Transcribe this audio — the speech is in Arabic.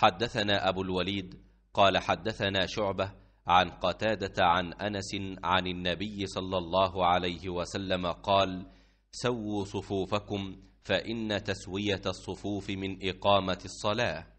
حدثنا أبو الوليد قال حدثنا شعبة عن قتادة عن أنس عن النبي صلى الله عليه وسلم قال سووا صفوفكم فإن تسوية الصفوف من إقامة الصلاة